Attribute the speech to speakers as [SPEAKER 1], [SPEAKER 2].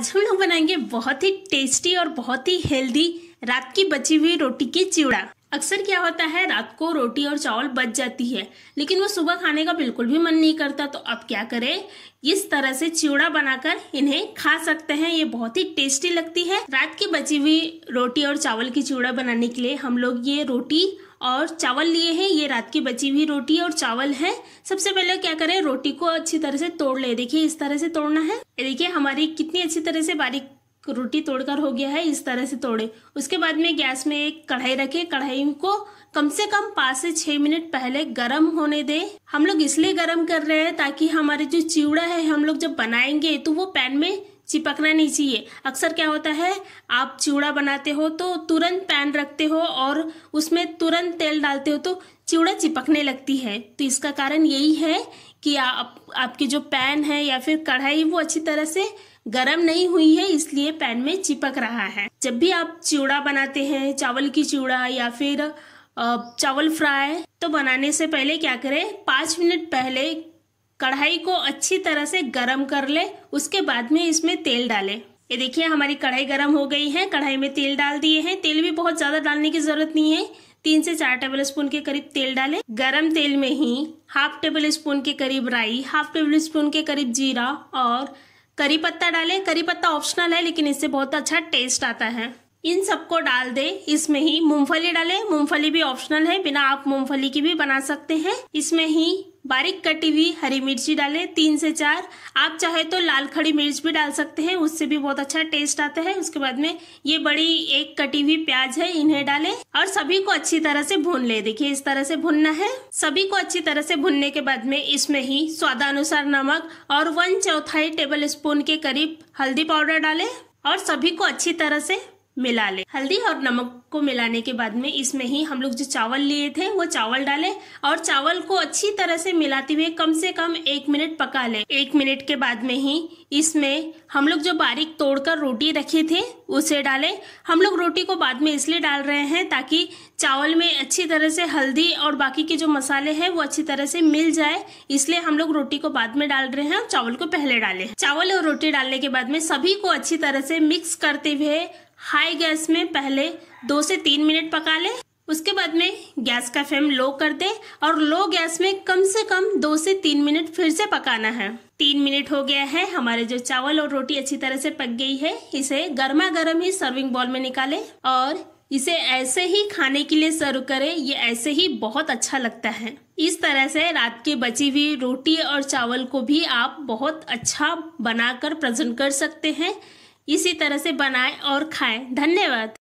[SPEAKER 1] आज हम लोग बनाएंगे बहुत ही टेस्टी और बहुत ही हेल्दी रात की बची हुई रोटी की चिवड़ा अक्सर क्या होता है रात को रोटी और चावल बच जाती है लेकिन वो सुबह खाने का बिल्कुल भी मन नहीं करता तो अब क्या करें इस तरह से चिवड़ा बनाकर इन्हें खा सकते हैं ये बहुत ही टेस्टी लगती है रात की बची हुई रोटी और चावल की चिवड़ा बनाने के लिए हम लोग ये रोटी और चावल लिए हैं ये रात की बची हुई रोटी और चावल है सबसे पहले क्या करें रोटी को अच्छी तरह से तोड़ ले देखिए इस तरह से तोड़ना है देखिए हमारी कितनी अच्छी तरह से बारीक रोटी तोड़कर हो गया है इस तरह से तोड़े उसके बाद में गैस में एक कढ़ाई रखे कढ़ाई को कम से कम पाँच से छह मिनट पहले गर्म होने दें हम लोग इसलिए गर्म कर रहे हैं ताकि हमारे जो चिवड़ा है हम लोग जब बनाएंगे तो वो पैन में चिपकना नहीं चाहिए अक्सर क्या होता है आप चिवड़ा बनाते हो तो तुरंत पैन रखते हो और उसमें तुरंत तेल डालते हो तो चिवड़ा चिपकने लगती है तो इसका कारण यही है कि आप आपकी जो पैन है या फिर कढ़ाई वो अच्छी तरह से गर्म नहीं हुई है इसलिए पैन में चिपक रहा है जब भी आप चिवड़ा बनाते हैं चावल की चिवड़ा या फिर चावल फ्राई तो बनाने से पहले क्या करें पाँच मिनट पहले कढ़ाई को अच्छी तरह से गर्म कर ले उसके बाद में इसमें तेल डाले ये देखिए हमारी कढ़ाई गर्म हो गई है कढ़ाई में तेल डाल दिए हैं तेल भी बहुत ज्यादा डालने की जरूरत नहीं है तीन से चार टेबल स्पून के करीब तेल डालें गरम तेल में ही हाफ टेबल स्पून के करीब राई हाफ टेबल स्पून के करीब जीरा और करी पत्ता डालें करी पत्ता ऑप्शनल है लेकिन इससे बहुत अच्छा टेस्ट आता है इन सबको डाल दे इसमें ही मूंगफली डाले मूंगफली भी ऑप्शनल है बिना आप मूंगफली की भी बना सकते हैं इसमें ही बारीक कटी हुई हरी मिर्ची डालें तीन से चार आप चाहे तो लाल खड़ी मिर्च भी डाल सकते हैं उससे भी बहुत अच्छा टेस्ट आता है उसके बाद में ये बड़ी एक कटी हुई प्याज है इन्हें डालें और सभी को अच्छी तरह से भून ले देखिए इस तरह से भूनना है सभी को अच्छी तरह से भूनने के बाद में इसमें ही स्वादानुसार नमक और वन चौथाई टेबल स्पून के करीब हल्दी पाउडर डाले और सभी को अच्छी तरह से मिला ले हल्दी और नमक को मिलाने के बाद में इसमें ही हम लोग जो चावल लिए थे वो चावल डालें और चावल को अच्छी तरह से मिलाते हुए कम से कम एक मिनट पका लें एक मिनट के बाद में ही इसमें हम लोग जो बारीक तोड़कर रोटी रखी थी उसे डालें हम लोग रोटी को बाद में इसलिए डाल रहे हैं ताकि चावल में अच्छी तरह से हल्दी और बाकी के जो मसाले हैं वो अच्छी तरह से मिल जाए इसलिए हम लोग रोटी को बाद में डाल रहे हैं और चावल को पहले डाले चावल और रोटी डालने के बाद में सभी को अच्छी तरह से मिक्स करते हुए हाई गैस में पहले दो से तीन मिनट पका लें उसके बाद में गैस का फ्लेम लो कर दे और लो गैस में कम से कम दो से तीन मिनट फिर से पकाना है तीन मिनट हो गया है हमारे जो चावल और रोटी अच्छी तरह से पक गई है इसे गर्मा गर्म ही सर्विंग बॉल में निकालें और इसे ऐसे ही खाने के लिए सर्व करें ये ऐसे ही बहुत अच्छा लगता है इस तरह से रात की बची हुई रोटी और चावल को भी आप बहुत अच्छा बनाकर प्रेजेंट कर सकते हैं इसी तरह से बनाएं और खाएं धन्यवाद